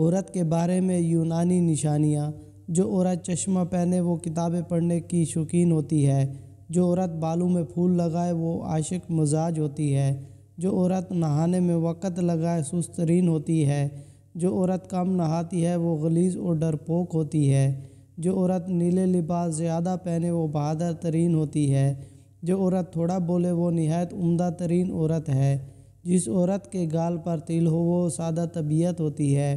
औरत के बारे में यूनानी निशानियाँ जो औरत चश्मा पहने वो किताबें पढ़ने की शौकीन होती है जो औरत बालों में फूल लगाए वो आशिक मजाज होती है जो औरत नहाने में वक़्त लगाए सुस्त तरीन होती है जो औरत कम नहाती है वो गलीज और डरपोक होती है जो औरत नीले लिबास ज़्यादा पहने वो बहादुर तरीन होती है जो औरत थोड़ा बोले वो नहायत उमदा तरीन औरत है जिस औरत के गाल पर तिल हो वो सादा तबीयत होती है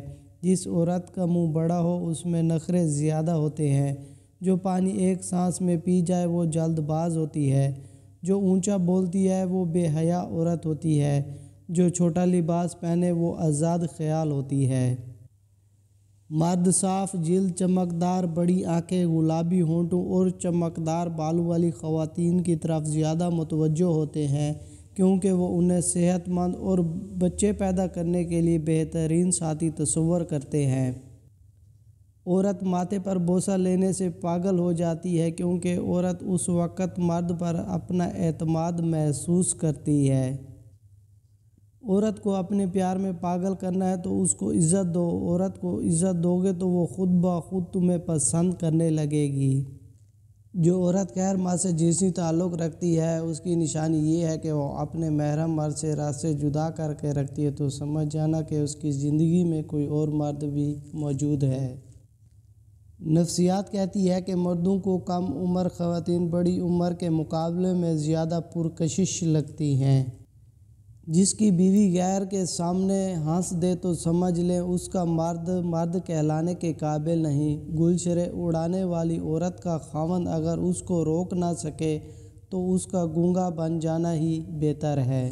जिस औरत का मुंह बड़ा हो उसमें नखरे ज़्यादा होते हैं जो पानी एक सांस में पी जाए वो जल्दबाज होती है जो ऊंचा बोलती है वो बेहया औरत होती है जो छोटा लिबास पहने वो आज़ाद ख्याल होती है मर्द साफ जिल चमकदार बड़ी आंखें गुलाबी होंठों और चमकदार बालों वाली खवतिन की तरफ ज़्यादा मतवजो होते हैं क्योंकि वो उन्हें सेहतमंद और बच्चे पैदा करने के लिए बेहतरीन साथी तस्वर करते हैं औरत माथे पर बोसा लेने से पागल हो जाती है क्योंकि औरत उस वक़्त मर्द पर अपना अतमाद महसूस करती है औरत को अपने प्यार में पागल करना है तो उसको इज़्ज़त दो औरत को इज़्ज़त दोगे तो वो खुद ब खुद तुम्हें पसंद करने लगेगी जो औरत गैर मर्द से जिनसी ताल्लुक़ रखती है उसकी निशानी ये है कि वो अपने महरम मर्द से रास्ते जुदा करके रखती है तो समझ जाना कि उसकी ज़िंदगी में कोई और मर्द भी मौजूद है नफसियात कहती है कि मर्दों को कम उम्र ख़वान बड़ी उम्र के मुकाबले में ज़्यादा पुरकशिश लगती हैं जिसकी बीवी गैर के सामने हंस दे तो समझ लें उसका मर्द मर्द कहलाने के काबिल नहीं गुलशरे उड़ाने वाली औरत का खावन अगर उसको रोक ना सके तो उसका गूंगा बन जाना ही बेहतर है